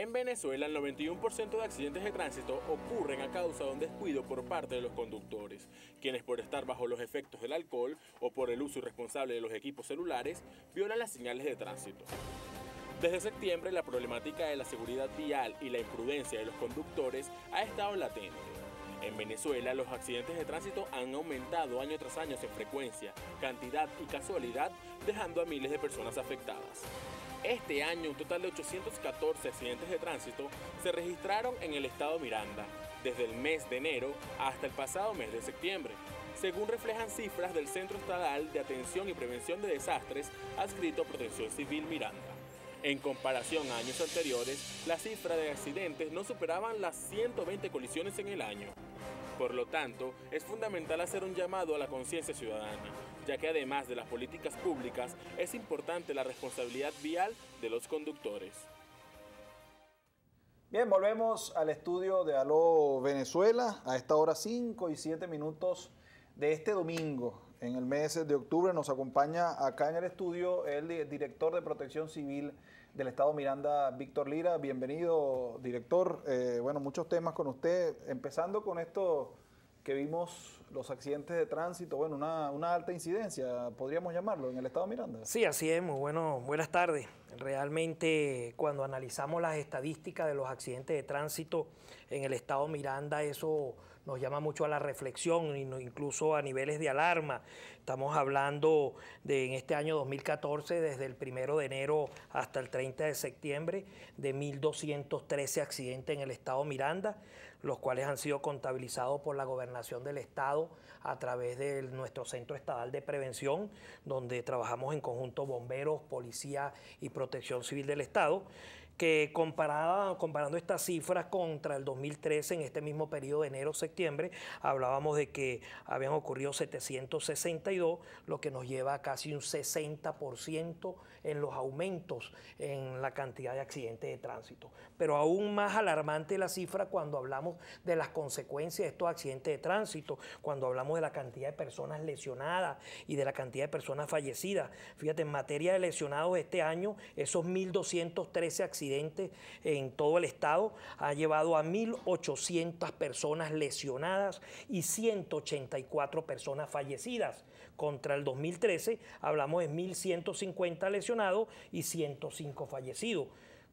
En Venezuela, el 91% de accidentes de tránsito ocurren a causa de un descuido por parte de los conductores, quienes por estar bajo los efectos del alcohol o por el uso irresponsable de los equipos celulares, violan las señales de tránsito. Desde septiembre, la problemática de la seguridad vial y la imprudencia de los conductores ha estado latente. En Venezuela los accidentes de tránsito han aumentado año tras año en frecuencia, cantidad y casualidad, dejando a miles de personas afectadas. Este año un total de 814 accidentes de tránsito se registraron en el estado Miranda, desde el mes de enero hasta el pasado mes de septiembre, según reflejan cifras del Centro Estadal de Atención y Prevención de Desastres adscrito a Protección Civil Miranda. En comparación a años anteriores, la cifra de accidentes no superaban las 120 colisiones en el año. Por lo tanto, es fundamental hacer un llamado a la conciencia ciudadana, ya que además de las políticas públicas, es importante la responsabilidad vial de los conductores. Bien, volvemos al estudio de Aló Venezuela a esta hora 5 y 7 minutos de este domingo. En el mes de octubre nos acompaña acá en el estudio el director de Protección Civil del Estado Miranda, Víctor Lira. Bienvenido, director. Eh, bueno, muchos temas con usted, empezando con esto que vimos los accidentes de tránsito, bueno, una, alta incidencia, podríamos llamarlo, en el estado de Miranda. Sí, así es, muy bueno, buenas tardes. Realmente cuando analizamos las estadísticas de los accidentes de tránsito en el estado Miranda, eso nos llama mucho a la reflexión, incluso a niveles de alarma. Estamos hablando de en este año 2014, desde el primero de enero hasta el 30 de septiembre, de 1.213 accidentes en el estado Miranda los cuales han sido contabilizados por la gobernación del Estado a través de nuestro Centro Estatal de Prevención, donde trabajamos en conjunto bomberos, policía y protección civil del Estado que comparada, comparando estas cifras contra el 2013, en este mismo periodo de enero-septiembre, hablábamos de que habían ocurrido 762, lo que nos lleva a casi un 60% en los aumentos en la cantidad de accidentes de tránsito. Pero aún más alarmante la cifra cuando hablamos de las consecuencias de estos accidentes de tránsito, cuando hablamos de la cantidad de personas lesionadas y de la cantidad de personas fallecidas. Fíjate, en materia de lesionados este año, esos 1.213 accidentes en todo el estado, ha llevado a 1.800 personas lesionadas y 184 personas fallecidas. Contra el 2013 hablamos de 1.150 lesionados y 105 fallecidos.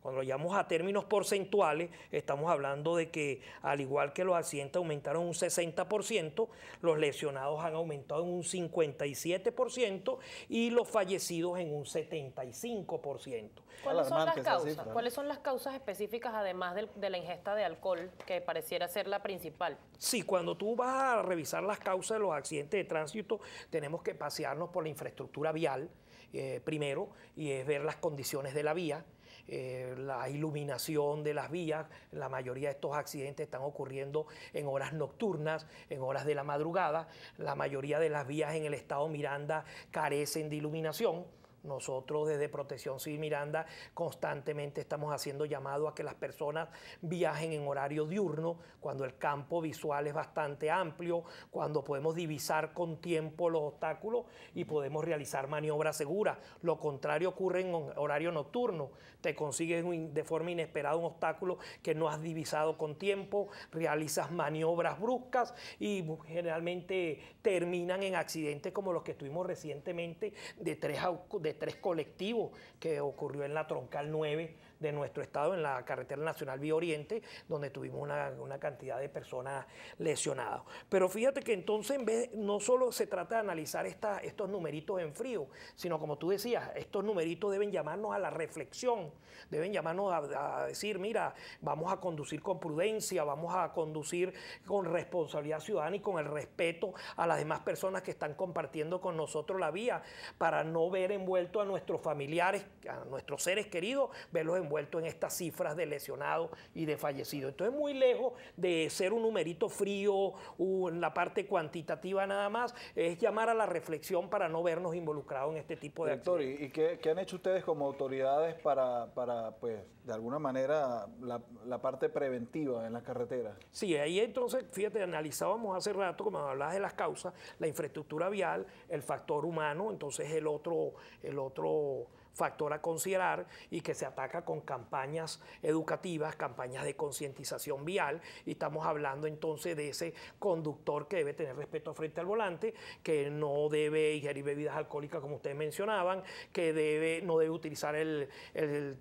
Cuando lo llamamos a términos porcentuales, estamos hablando de que al igual que los accidentes aumentaron un 60%, los lesionados han aumentado en un 57% y los fallecidos en un 75%. ¿Cuáles son las causas? ¿Cuáles son las causas específicas además de, la ingesta de alcohol que pareciera ser la principal? Sí, cuando tú vas a revisar las causas de los accidentes de tránsito, tenemos que pasearnos por la infraestructura vial. Eh, primero, y es ver las condiciones de la vía, eh, la iluminación de las vías. La mayoría de estos accidentes están ocurriendo en horas nocturnas, en horas de la madrugada. La mayoría de las vías en el estado Miranda carecen de iluminación. Nosotros desde Protección Civil Miranda constantemente estamos haciendo llamado a que las personas viajen en horario diurno, cuando el campo visual es bastante amplio, cuando podemos divisar con tiempo los obstáculos y podemos realizar maniobras seguras. Lo contrario ocurre en horario nocturno. Te consigues de forma inesperada un obstáculo que no has divisado con tiempo, realizas maniobras bruscas y generalmente terminan en accidentes como los que tuvimos recientemente de tres, de tres colectivos que ocurrió en la Troncal 9 de nuestro estado en la carretera nacional Vía Oriente, donde tuvimos una, cantidad de personas lesionadas. Pero fíjate que entonces en vez, no solo se trata de analizar estos numeritos en frío, sino como tú decías, estos numeritos deben llamarnos a la reflexión, deben llamarnos a, decir, mira, vamos a conducir con prudencia, vamos a conducir con responsabilidad ciudadana y con el respeto a las demás personas que están compartiendo con nosotros la vía, para no ver envuelto a nuestros familiares, a nuestros seres queridos, verlos envueltos vuelto en estas cifras de lesionados y de fallecidos. Entonces, muy lejos de ser un numerito frío o en la parte cuantitativa nada más, es llamar a la reflexión para no vernos involucrados en este tipo de Doctor, ¿y qué, han hecho ustedes como autoridades para, para pues, de alguna manera, la, parte preventiva en las carreteras? Sí, ahí entonces, fíjate, analizábamos hace rato, como hablabas de las causas, la infraestructura vial, el factor humano, entonces el otro, el otro factor a considerar y que se ataca con campañas educativas, campañas de concientización vial y estamos hablando entonces de ese conductor que debe tener respeto frente al volante, que no debe ingerir bebidas alcohólicas como ustedes mencionaban, que debe, no debe utilizar el,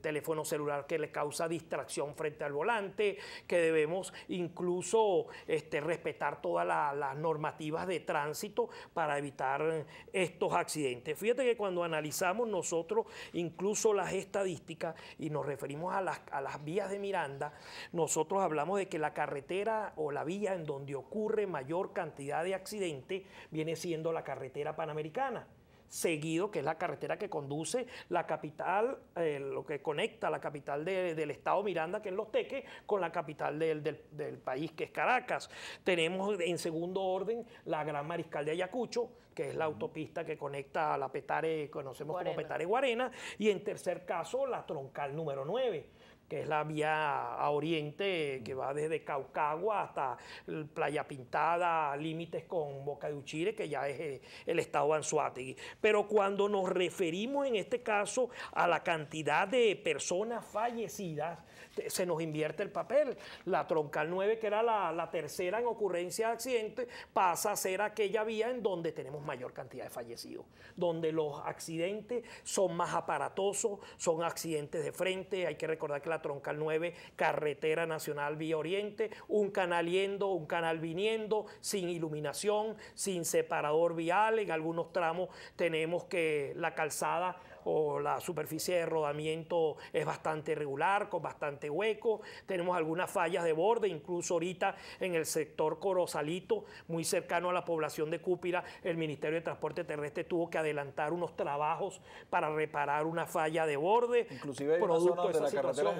teléfono celular que le causa distracción frente al volante, que debemos incluso este, respetar todas las normativas de tránsito para evitar eh, estos accidentes. Fíjate que cuando analizamos nosotros incluso las estadísticas, y nos referimos a las, vías de Miranda, nosotros hablamos de que la carretera o la vía en donde ocurre mayor cantidad de accidentes viene siendo la carretera panamericana seguido, que es la carretera que conduce la capital, eh, lo que conecta la capital del estado Miranda, que es Los Teques, con la capital del, país, que es Caracas. Tenemos en segundo orden la Gran Mariscal de Ayacucho, que es la autopista que conecta a la Petare, conocemos como Petare Guarena, y en tercer caso la troncal número 9 que es la vía a oriente, que va desde Caucagua hasta Playa Pintada, límites con Boca de Uchire, que ya es eh, el estado de Pero cuando nos referimos en este caso a la cantidad de personas fallecidas, se nos invierte el papel. La Troncal 9, que era la, tercera en ocurrencia de accidentes, pasa a ser aquella vía en donde tenemos mayor cantidad de fallecidos, donde los accidentes son más aparatosos, son accidentes de frente, hay que recordar que Troncal 9, Carretera Nacional Vía Oriente, un canal yendo, un canal viniendo, sin iluminación, sin separador vial. En algunos tramos tenemos que la calzada o la superficie de rodamiento es bastante regular, con bastante hueco. Tenemos algunas fallas de borde, incluso ahorita en el sector Corozalito, muy cercano a la población de Cúpira, el Ministerio de Transporte Terrestre tuvo que adelantar unos trabajos para reparar una falla de borde. Inclusive hay una zona donde la, carretera,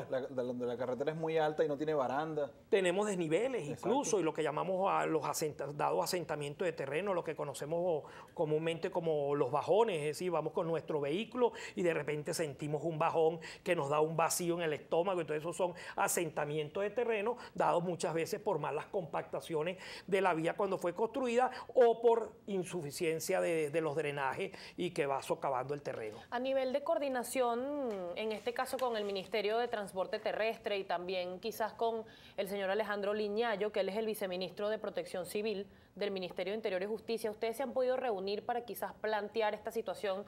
donde la, carretera, es muy alta y no tiene baranda. Tenemos desniveles incluso y lo que llamamos a los asentados dados asentamientos de terreno, lo que conocemos comúnmente como los bajones, es decir, vamos con nuestro vehículo y de repente sentimos un bajón que nos da un vacío en el estómago. Entonces esos son asentamientos de terreno dados muchas veces por malas compactaciones de la vía cuando fue construida o por insuficiencia de, los drenajes y que va socavando el terreno. A nivel de coordinación, en este caso con el Ministerio de Transporte Terrestre y también quizás con el señor Alejandro Liñayo, que él es el viceministro de Protección Civil del Ministerio de Interior y Justicia, ¿ustedes se han podido reunir para quizás plantear esta situación?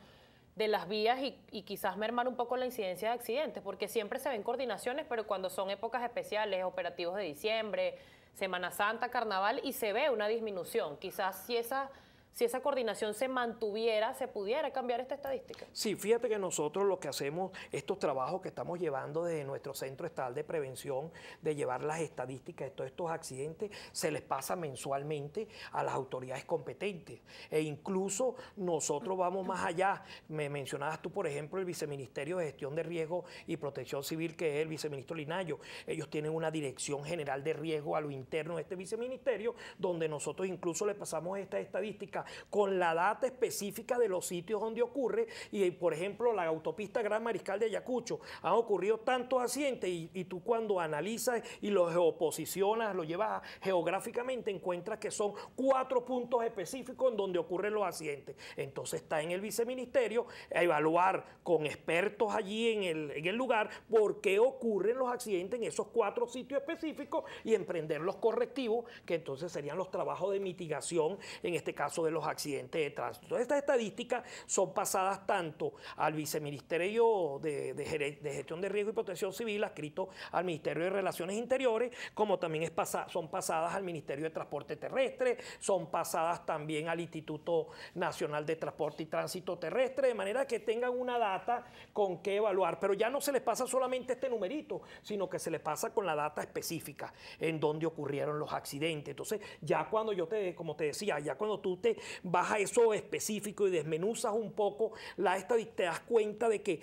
de las vías y, quizás mermar un poco la incidencia de accidentes, porque siempre se ven coordinaciones, pero cuando son épocas especiales, operativos de diciembre, Semana Santa, Carnaval, y se ve una disminución. Quizás si esa si esa coordinación se mantuviera, se pudiera cambiar esta estadística. Sí, fíjate que nosotros lo que hacemos, estos trabajos que estamos llevando desde nuestro centro estatal de prevención, de llevar las estadísticas de todos estos accidentes, se les pasa mensualmente a las autoridades competentes. E incluso nosotros vamos más allá. Me mencionabas tú, por ejemplo, el viceministerio de Gestión de Riesgo y Protección Civil, que es el viceministro Linayo. Ellos tienen una dirección general de riesgo a lo interno de este viceministerio, donde nosotros incluso le pasamos esta estadística con la data específica de los sitios donde ocurre y, por ejemplo, la autopista Gran Mariscal de Ayacucho, han ocurrido tantos accidentes y, tú cuando analizas y los geoposicionas, lo llevas geográficamente, encuentras que son cuatro puntos específicos en donde ocurren los accidentes. Entonces está en el viceministerio evaluar con expertos allí en el lugar por qué ocurren los accidentes en esos cuatro sitios específicos y emprender los correctivos, que entonces serían los trabajos de mitigación, en este caso de los accidentes de tránsito. estas estadísticas son pasadas tanto al viceministerio de, de, Gestión de Riesgo y Protección Civil, adscrito al Ministerio de Relaciones Interiores, como también es son pasadas al Ministerio de Transporte Terrestre, son pasadas también al Instituto Nacional de Transporte y Tránsito Terrestre, de manera que tengan una data con que evaluar. Pero ya no se les pasa solamente este numerito, sino que se les pasa con la data específica en donde ocurrieron los accidentes. Entonces, ya cuando yo te, como te decía, ya cuando tú te Baja eso específico y desmenuzas un poco la estadística te das cuenta de que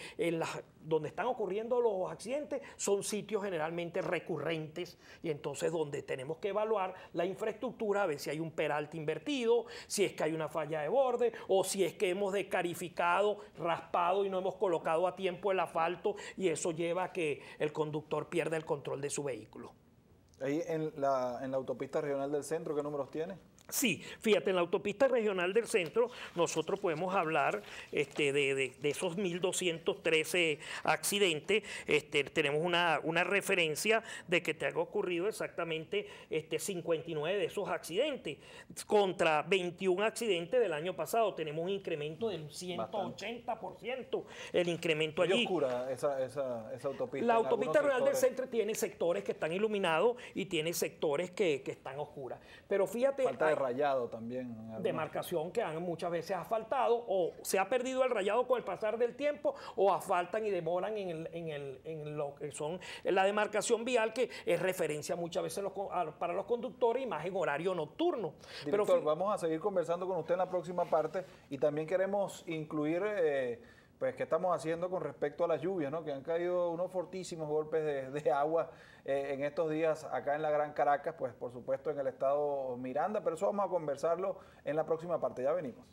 donde están ocurriendo los accidentes son sitios generalmente recurrentes y entonces donde tenemos que evaluar la infraestructura, a ver si hay un peralte invertido, si es que hay una falla de borde o si es que hemos descarificado, raspado y no hemos colocado a tiempo el asfalto y eso lleva a que el conductor pierda el control de su vehículo. Ahí en la, en la autopista regional del centro, ¿qué números tiene? Sí, fíjate, en la autopista regional del centro nosotros podemos hablar este, de, esos 1.213 accidentes. Este, tenemos una, referencia de que te ha ocurrido exactamente 59 este, de esos accidentes contra 21 accidentes del año pasado. Tenemos un incremento del 180%, el incremento allí. oscura esa, autopista? La autopista regional del centro tiene sectores que están iluminados y tiene sectores que, están oscuras. Pero fíjate rayado también. Demarcación que han muchas veces ha faltado o se ha perdido el rayado con el pasar del tiempo o asfaltan y demoran en, en, el, en lo que son la demarcación vial que es referencia muchas veces para los conductores y más en horario nocturno. Director, vamos a seguir conversando con usted en la próxima parte y también queremos incluir... Eh, pues, qué estamos haciendo con respecto a las lluvias, que han caído unos fortísimos golpes de, agua eh, en estos días acá en la Gran Caracas, pues por supuesto en el estado Miranda, pero eso vamos a conversarlo en la próxima parte, ya venimos.